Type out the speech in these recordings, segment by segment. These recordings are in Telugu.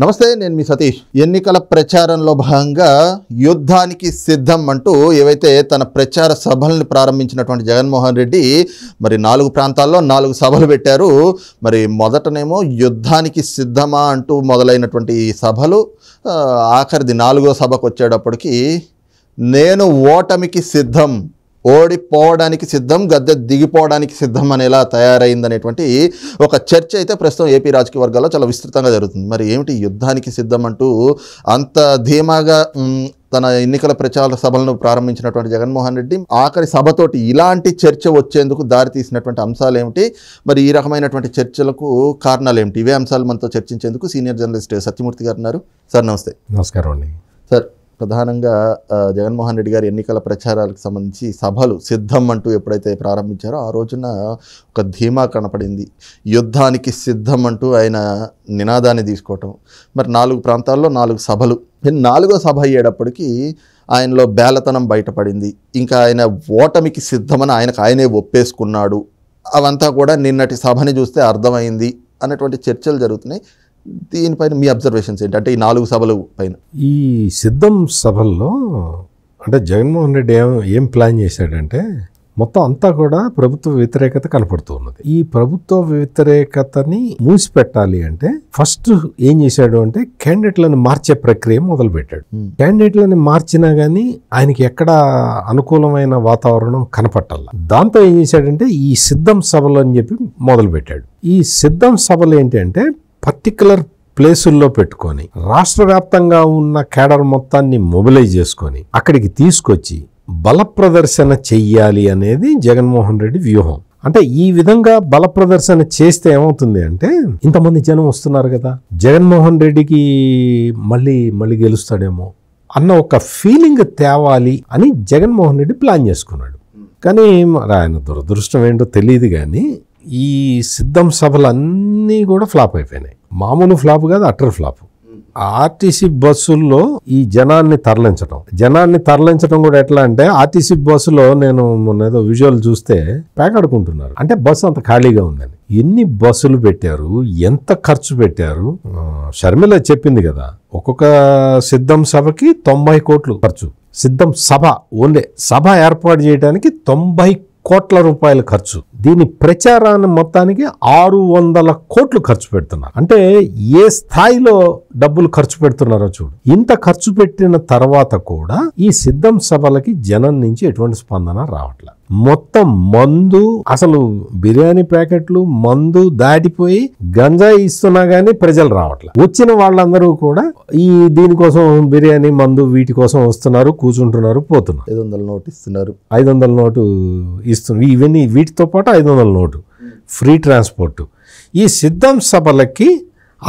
నమస్తే నేను మీ సతీష్ ఎన్నికల ప్రచారంలో భాగంగా యుద్ధానికి సిద్ధం అంటూ ఏవైతే తన ప్రచార సభలను ప్రారంభించినటువంటి జగన్మోహన్ రెడ్డి మరి నాలుగు ప్రాంతాల్లో నాలుగు సభలు పెట్టారు మరి మొదటనేమో యుద్ధానికి సిద్ధమా అంటూ మొదలైనటువంటి సభలు ఆఖరిది నాలుగో సభకు వచ్చేటప్పటికి నేను ఓటమికి సిద్ధం ఓడిపోవడానికి సిద్ధం గద్దె దిగిపోవడానికి సిద్ధం అనేలా తయారైందనేటువంటి ఒక చర్చ అయితే ప్రస్తుతం ఏపీ రాజకీయ వర్గాల్లో చాలా విస్తృతంగా జరుగుతుంది మరి ఏమిటి యుద్ధానికి సిద్ధం అంటూ అంత ధీమాగా తన ఎన్నికల ప్రచార సభలను ప్రారంభించినటువంటి జగన్మోహన్ రెడ్డి ఆఖరి సభతోటి ఇలాంటి చర్చ వచ్చేందుకు దారితీసినటువంటి అంశాలు ఏమిటి మరి ఈ రకమైనటువంటి చర్చలకు కారణాలు ఏమిటి ఇవే అంశాలు మనతో చర్చించేందుకు సీనియర్ జర్నలిస్ట్ సత్యమూర్తి గారు ఉన్నారు సార్ నమస్తే నమస్కారం అండి సార్ ప్రధానంగా జగన్మోహన్ రెడ్డి గారి ఎన్నికల ప్రచారాలకు సంబంధించి సభలు సిద్ధం అంటూ ఎప్పుడైతే ప్రారంభించారో ఆ రోజున ఒక ధీమా కనపడింది యుద్ధానికి సిద్ధం అంటూ ఆయన నినాదాన్ని తీసుకోవటం మరి నాలుగు ప్రాంతాల్లో నాలుగు సభలు నాలుగో సభ అయ్యేటప్పటికీ ఆయనలో బేలతనం బయటపడింది ఇంకా ఆయన ఓటమికి సిద్ధమని ఆయనకు ఆయనే ఒప్పేసుకున్నాడు అవంతా కూడా నిన్నటి సభని చూస్తే అర్థమైంది అన్నటువంటి చర్చలు జరుగుతున్నాయి దీనిపైన మీ అబ్జర్వేషన్స్ ఏంటి అంటే ఈ నాలుగు సభలు పైన ఈ సిద్ధం సభల్లో అంటే జగన్మోహన్ రెడ్డి ఏం ఏం ప్లాన్ చేశాడంటే మొత్తం అంతా కూడా ప్రభుత్వ వ్యతిరేకత కనపడుతూ ఉన్నది ఈ ప్రభుత్వ వ్యతిరేకతని మూసిపెట్టాలి అంటే ఫస్ట్ ఏం చేశాడు అంటే క్యాండిడేట్లను మార్చే ప్రక్రియ మొదలుపెట్టాడు hmm. క్యాండిడేట్లను మార్చినా కానీ ఆయనకి ఎక్కడ అనుకూలమైన వాతావరణం కనపట్టాల దాంతో ఏం చేశాడంటే ఈ సిద్ధం సభలు అని చెప్పి మొదలుపెట్టాడు ఈ సిద్ధం సభలు ఏంటంటే పర్టికులర్ ప్లేసుల్లో పెట్టుకొని రాష్ట్ర వ్యాప్తంగా ఉన్న కేడర్ మొత్తాన్ని మొబిలైజ్ చేసుకొని అక్కడికి తీసుకొచ్చి బల ప్రదర్శన చెయ్యాలి అనేది జగన్మోహన్ రెడ్డి వ్యూహం అంటే ఈ విధంగా బల ప్రదర్శన చేస్తే ఏమవుతుంది అంటే ఇంతమంది జనం వస్తున్నారు కదా జగన్మోహన్ రెడ్డికి మళ్ళీ మళ్ళీ గెలుస్తాడేమో అన్న ఒక ఫీలింగ్ తేవాలి అని జగన్మోహన్ రెడ్డి ప్లాన్ చేసుకున్నాడు కానీ ఆయన దురదృష్టం ఏంటో తెలియదు కానీ ఈ సిద్ధం సభలన్నీ కూడా ఫ్లాప్ అయిపోయినాయి మామూలు ఫ్లాప్ కాదు అటర్ ఫ్లాప్ ఆర్టీసీ బస్సుల్లో ఈ జనాన్ని తరలించడం జనాన్ని తరలించడం కూడా ఎట్లా అంటే ఆర్టీసీ బస్సులో నేను మొన్న ఏదో విజువల్ చూస్తే పేకాడుకుంటున్నారు అంటే బస్సు అంత ఖాళీగా ఉందని ఎన్ని బస్సులు పెట్టారు ఎంత ఖర్చు పెట్టారు షర్మిల చెప్పింది కదా ఒక్కొక్క సిద్ధం సభకి తొంభై కోట్లు ఖర్చు సిద్ధం సభ ఓన్లీ సభ ఏర్పాటు చేయడానికి తొంభై కోట్ల రూపాయలు ఖర్చు దీని ప్రచారాన్ని మొత్తానికి ఆరు వందల కోట్లు ఖర్చు పెడుతున్నారు అంటే ఏ స్థాయిలో డబ్బులు ఖర్చు పెడుతున్నారో చూడు ఇంత ఖర్చు పెట్టిన తర్వాత కూడా ఈ సిద్ధం సభలకి జనం నుంచి ఎటువంటి స్పందన రావట్లేదు మొత్తం మందు అసలు బిర్యానీ ప్యాకెట్లు మందు దాటిపోయి గంజాయి ఇస్తున్నా గానీ ప్రజలు రావట్లే వచ్చిన వాళ్ళందరూ కూడా ఈ దీనికోసం బిర్యానీ మందు వీటి కోసం వస్తున్నారు కూర్చుంటున్నారు పోతున్నారు ఐదు వందల నోటు ఇస్తున్నారు ఐదు వందల నోటు ఇస్తున్నారు ఇవన్నీ వీటితో పాటు ఐదు వందల నోటు ఫ్రీ ట్రాన్స్పోర్టు ఈ సిద్ధం సభలకి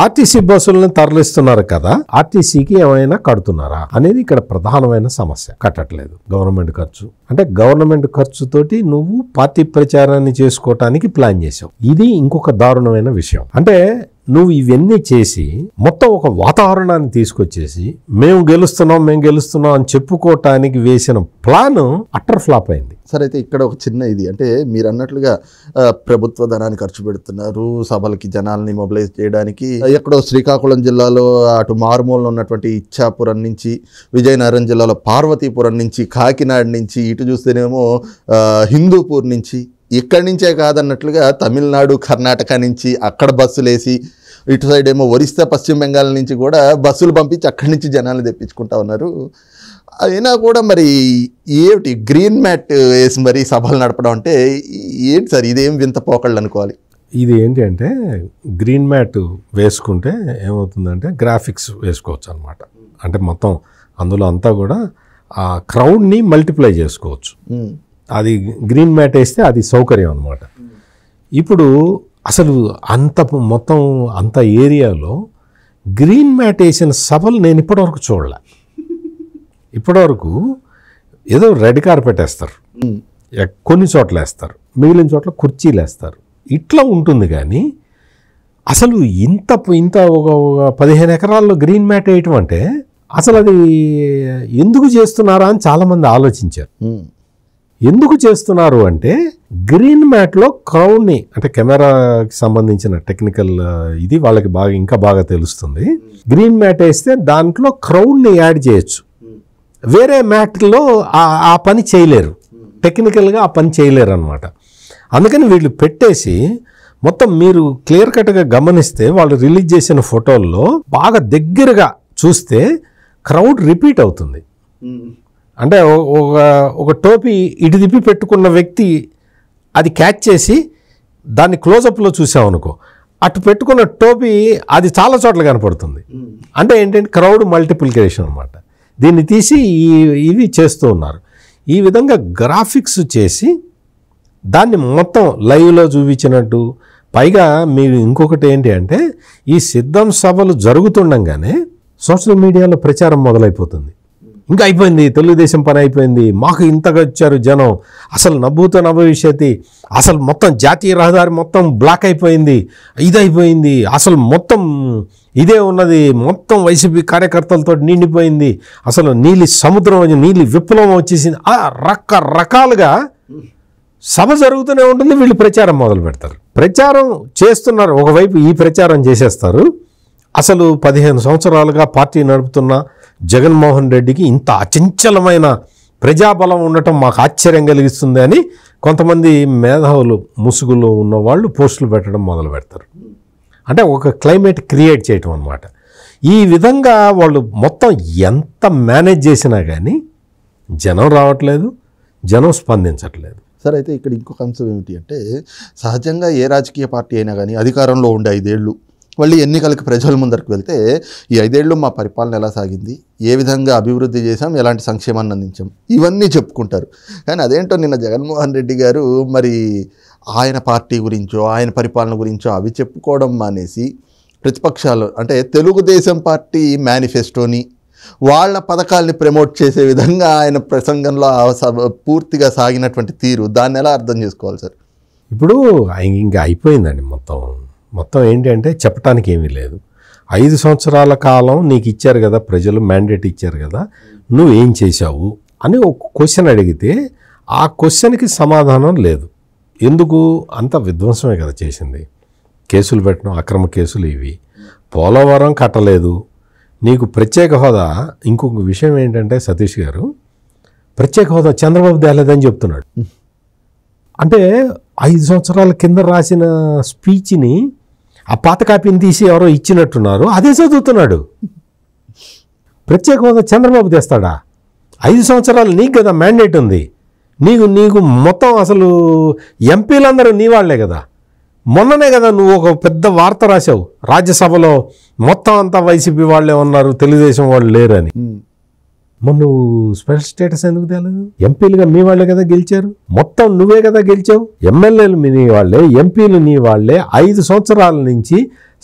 ఆర్టీసీ బస్సులను తరలిస్తున్నారు కదా ఆర్టీసీకి ఏమైనా కడుతున్నారా అనేది ఇక్కడ ప్రధానమైన సమస్య కట్టట్లేదు గవర్నమెంట్ ఖర్చు అంటే గవర్నమెంట్ ఖర్చుతోటి నువ్వు పార్టీ ప్రచారాన్ని చేసుకోవటానికి ప్లాన్ చేసావు ఇది ఇంకొక దారుణమైన విషయం అంటే నువ్వు ఇవన్నీ చేసి మొత్తం ఒక వాతావరణాన్ని తీసుకొచ్చేసి మేము గెలుస్తున్నాం మేము గెలుస్తున్నాం అని చెప్పుకోవటానికి వేసిన ప్లాన్ అట్టర్ ఫ్లాప్ అయింది సరే అయితే ఇక్కడ ఒక చిన్న ఇది అంటే మీరు అన్నట్లుగా ప్రభుత్వ ధనాన్ని ఖర్చు పెడుతున్నారు సభలకి జనాల్ని మొబిలైజ్ చేయడానికి ఎక్కడో శ్రీకాకుళం జిల్లాలో అటు మారుమూలలో ఉన్నటువంటి ఇచ్చాపురం నుంచి విజయనగరం జిల్లాలో పార్వతీపురం నుంచి కాకినాడ నుంచి ఇటు చూస్తేనేమో హిందూపూర్ నుంచి ఇక్కడి నుంచే కాదన్నట్లుగా తమిళనాడు కర్ణాటక నుంచి అక్కడ బస్సులు వేసి ఇటు సైడ్ ఏమో ఒరిస్సా పశ్చిమ బెంగాల్ నుంచి కూడా బస్సులు పంపించి అక్కడి నుంచి జనాలు తెప్పించుకుంటా ఉన్నారు అయినా కూడా మరి ఏమిటి గ్రీన్ మ్యాట్ వేసి మరి సభలు నడపడం అంటే ఏంటి సార్ ఇదేం వింత పోకళ్ళు అనుకోవాలి ఇది ఏంటి అంటే గ్రీన్ మ్యాట్ వేసుకుంటే ఏమవుతుందంటే గ్రాఫిక్స్ వేసుకోవచ్చు అనమాట అంటే మొత్తం అందులో అంతా కూడా ఆ క్రౌడ్ని మల్టిప్లై చేసుకోవచ్చు అది గ్రీన్ మ్యాట్ వేస్తే అది సౌకర్యం అనమాట ఇప్పుడు అసలు అంత మొత్తం అంత ఏరియాలో గ్రీన్ మ్యాట్ వేసిన సభలు నేను ఇప్పటివరకు చూడలే ఇప్పటివరకు ఏదో రెడ్ కార్పెట్ వేస్తారు hmm. కొన్ని చోట్ల వేస్తారు మిగిలిన చోట్ల కుర్చీలు వేస్తారు ఇట్లా ఉంటుంది కానీ అసలు ఇంత ఇంత ఒక పదిహేను ఎకరాల్లో గ్రీన్ మ్యాట్ వేయటం అంటే అసలు అది ఎందుకు చేస్తున్నారా అని చాలామంది ఆలోచించారు hmm. ఎందుకు చేస్తున్నారు అంటే గ్రీన్ మ్యాట్లో క్రౌడ్ని అంటే కెమెరాకి సంబంధించిన టెక్నికల్ ఇది వాళ్ళకి బాగా ఇంకా బాగా తెలుస్తుంది గ్రీన్ మ్యాట్ వేస్తే దాంట్లో క్రౌడ్ని యాడ్ చేయొచ్చు వేరే మ్యాట్లో ఆ పని చేయలేరు టెక్నికల్గా ఆ పని చేయలేరు అనమాట అందుకని వీళ్ళు పెట్టేసి మొత్తం మీరు క్లియర్ కట్గా గమనిస్తే వాళ్ళు రిలీజ్ చేసిన ఫోటోల్లో బాగా దగ్గరగా చూస్తే క్రౌడ్ రిపీట్ అవుతుంది అంటే ఒక ఒక టోపీ ఇటు తిప్పి పెట్టుకున్న వ్యక్తి అది క్యాచ్ చేసి దాన్ని క్లోజప్లో చూసామనుకో అటు పెట్టుకున్న టోపీ అది చాలా చోట్ల కనపడుతుంది hmm. అంటే ఏంటంటే క్రౌడ్ మల్టిప్లికేషన్ అనమాట దీన్ని తీసి ఈ ఇవి చేస్తూ ఉన్నారు ఈ విధంగా గ్రాఫిక్స్ చేసి దాన్ని మొత్తం లైవ్లో చూపించినట్టు పైగా మీరు ఇంకొకటి ఏంటి అంటే ఈ సిద్ధం సభలు జరుగుతుండగానే సోషల్ మీడియాలో ప్రచారం మొదలైపోతుంది ఇంకా అయిపోయింది తెలుగుదేశం పని అయిపోయింది మాకు ఇంతగా వచ్చారు జనం అసలు నవ్వుతో నవ్వవిషయతి అసలు మొత్తం జాతీయ రహదారి మొత్తం బ్లాక్ అయిపోయింది ఇదైపోయింది అసలు మొత్తం ఇదే ఉన్నది మొత్తం వైసీపీ కార్యకర్తలతో నిండిపోయింది అసలు నీలి సముద్రం నీలి విప్లవం వచ్చేసింది ఆ రకరకాలుగా సభ జరుగుతూనే ఉంటుంది వీళ్ళు ప్రచారం మొదలు పెడతారు ప్రచారం చేస్తున్నారు ఒకవైపు ఈ ప్రచారం చేసేస్తారు అసలు పదిహేను సంవత్సరాలుగా పార్టీ నడుపుతున్న జగన్మోహన్ రెడ్డికి ఇంత అచంచలమైన ప్రజాబలం ఉండటం మాకు ఆశ్చర్యం కలిగిస్తుంది అని కొంతమంది మేధావులు ముసుగులో ఉన్నవాళ్ళు పోస్టులు పెట్టడం మొదలు పెడతారు అంటే ఒక క్లైమేట్ క్రియేట్ చేయటం అనమాట ఈ విధంగా వాళ్ళు మొత్తం ఎంత మేనేజ్ చేసినా కానీ జనం రావట్లేదు జనం స్పందించట్లేదు సార్ అయితే ఇక్కడ ఇంకొక అంశం ఏమిటి అంటే సహజంగా ఏ రాజకీయ పార్టీ అయినా కానీ అధికారంలో ఉండే ఐదేళ్ళు మళ్ళీ ఎన్నికలకు ప్రజల ముందరికి వెళ్తే ఈ ఐదేళ్ళు మా పరిపాలన ఎలా సాగింది ఏ విధంగా అభివృద్ధి చేశాం ఎలాంటి సంక్షేమాన్ని అందించాం ఇవన్నీ చెప్పుకుంటారు కానీ అదేంటో నిన్న జగన్మోహన్ రెడ్డి గారు మరి ఆయన పార్టీ గురించో ఆయన పరిపాలన గురించో అవి చెప్పుకోవడం మానేసి ప్రతిపక్షాలు అంటే తెలుగుదేశం పార్టీ మేనిఫెస్టోని వాళ్ళ పథకాల్ని ప్రమోట్ చేసే విధంగా ఆయన ప్రసంగంలో పూర్తిగా సాగినటువంటి తీరు దాన్ని ఎలా అర్థం చేసుకోవాలి సార్ ఇప్పుడు ఇంకా అయిపోయిందండి మొత్తం మొత్తం ఏంటంటే చెప్పటానికి ఏమీ లేదు ఐదు సంవత్సరాల కాలం నీకు ఇచ్చారు కదా ప్రజలు మ్యాండేట్ ఇచ్చారు కదా నువ్వు ఏం చేశావు అని ఒక క్వశ్చన్ అడిగితే ఆ క్వశ్చన్కి సమాధానం లేదు ఎందుకు అంత విధ్వంసమే కదా చేసింది కేసులు పెట్టడం అక్రమ కేసులు ఇవి పోలవరం కట్టలేదు నీకు ప్రత్యేక హోదా ఇంకొక విషయం ఏంటంటే సతీష్ గారు ప్రత్యేక హోదా చంద్రబాబు తేలేదని చెప్తున్నాడు అంటే ఐదు సంవత్సరాల కింద రాసిన స్పీచ్ని ఆ పాత కాపీని తీసి ఎవరో ఇచ్చినట్టున్నారు అదే చదువుతున్నాడు ప్రత్యేకంగా చంద్రబాబు తెస్తాడా ఐదు సంవత్సరాలు నీకు కదా మ్యాండేట్ ఉంది నీకు నీకు మొత్తం అసలు ఎంపీలందరూ నీ వాళ్లే కదా మొన్ననే కదా నువ్వు ఒక పెద్ద వార్త రాశావు రాజ్యసభలో మొత్తం అంతా వైసీపీ వాళ్ళే ఉన్నారు తెలుగుదేశం వాళ్ళు లేరని మొన్న స్పెషల్ స్టేటస్ ఎందుకు తేలేదు ఎంపీలుగా మీ వాళ్ళే కదా గెలిచారు మొత్తం నువ్వే కదా గెలిచావు ఎమ్మెల్యేలు నీ వాళ్ళే ఎంపీలు నీ వాళ్ళే ఐదు సంవత్సరాల నుంచి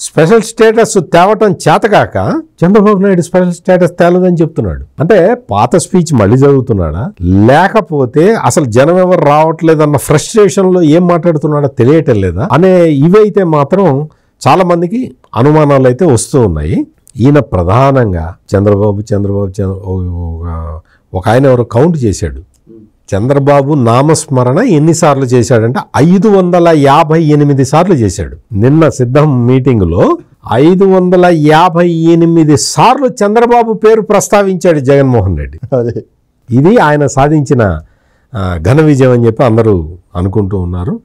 స్పెషల్ స్టేటస్ తేవటం చేతకాక చంద్రబాబు నాయుడు స్పెషల్ స్టేటస్ తేలదని చెప్తున్నాడు అంటే పాత స్పీచ్ మళ్ళీ చదువుతున్నాడా లేకపోతే అసలు జనం ఎవరు రావట్లేదన్న ఫ్రస్ట్రేషన్లో ఏం మాట్లాడుతున్నాడో తెలియటం లేదా అనే ఇవైతే మాత్రం చాలామందికి అనుమానాలు అయితే వస్తూ ఉన్నాయి ఈయన ప్రధానంగా చంద్రబాబు చంద్రబాబు చంద్ర ఒక ఆయన ఎవరు కౌంట్ చేశాడు చంద్రబాబు నామస్మరణ ఎన్నిసార్లు చేశాడంటే ఐదు వందల యాభై ఎనిమిది సార్లు చేశాడు నిన్న సిద్ధం మీటింగ్లో ఐదు వందల యాభై ఎనిమిది సార్లు చంద్రబాబు పేరు ప్రస్తావించాడు జగన్మోహన్ రెడ్డి ఇది ఆయన సాధించిన ఘన విజయం అని చెప్పి అందరూ అనుకుంటూ ఉన్నారు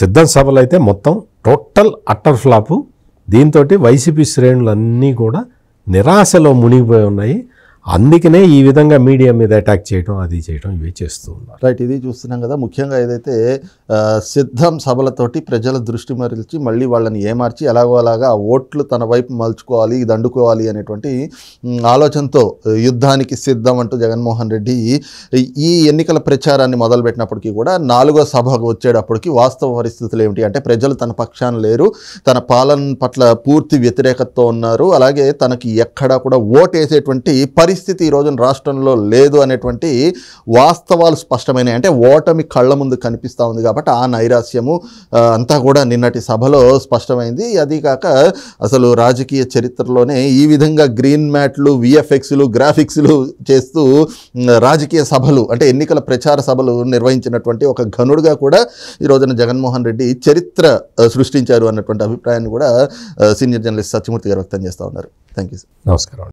సిద్ధం సభలు అయితే మొత్తం టోటల్ అట్టర్ ఫ్లాపు దీంతో వైసీపీ శ్రేణులన్నీ కూడా నిరాశలో మునిగిపోయి ఉన్నాయి అందుకనే ఈ విధంగా మీడియా మీద అటాక్ చేయడం అది చేయడం ఇవి చేస్తూ ఉన్నారు రైట్ ఇది చూస్తున్నాం కదా ముఖ్యంగా ఏదైతే సిద్ధం సభలతోటి ప్రజల దృష్టి మరల్చి మళ్ళీ వాళ్ళని ఏమార్చి ఎలాగో అలాగా ఓట్లు తన వైపు మలుచుకోవాలి ఇది అండుకోవాలి అనేటువంటి ఆలోచనతో యుద్ధానికి సిద్ధం అంటూ జగన్మోహన్ రెడ్డి ఈ ఎన్నికల ప్రచారాన్ని మొదలుపెట్టినప్పటికీ కూడా నాలుగో సభకు వచ్చేటప్పటికి వాస్తవ పరిస్థితులు ఏమిటి అంటే ప్రజలు తన పక్షాన లేరు తన పాలన పట్ల పూర్తి వ్యతిరేకతతో ఉన్నారు అలాగే తనకి ఎక్కడా కూడా ఓటేసేటువంటి పరి పరిస్థితి ఈ రోజున రాష్ట్రంలో లేదు అనేటువంటి వాస్తవాలు స్పష్టమైన అంటే ఓటమి కళ్ళ ముందు కనిపిస్తూ ఉంది కాబట్టి ఆ నైరాస్యము అంతా కూడా నిన్నటి సభలో స్పష్టమైంది అది కాక అసలు రాజకీయ చరిత్రలోనే ఈ విధంగా గ్రీన్ మ్యాట్లు విఎఫ్ఎక్స్లు గ్రాఫిక్స్లు చేస్తూ రాజకీయ సభలు అంటే ఎన్నికల ప్రచార సభలు నిర్వహించినటువంటి ఒక ఘనుడుగా కూడా ఈ రోజున జగన్మోహన్ రెడ్డి చరిత్ర సృష్టించారు అన్నటువంటి అభిప్రాయాన్ని కూడా సీనియర్ జర్నలిస్ట్ సత్యమూర్తి గారు వ్యక్తం చేస్తూ ఉన్నారు థ్యాంక్ యూ నమస్కారం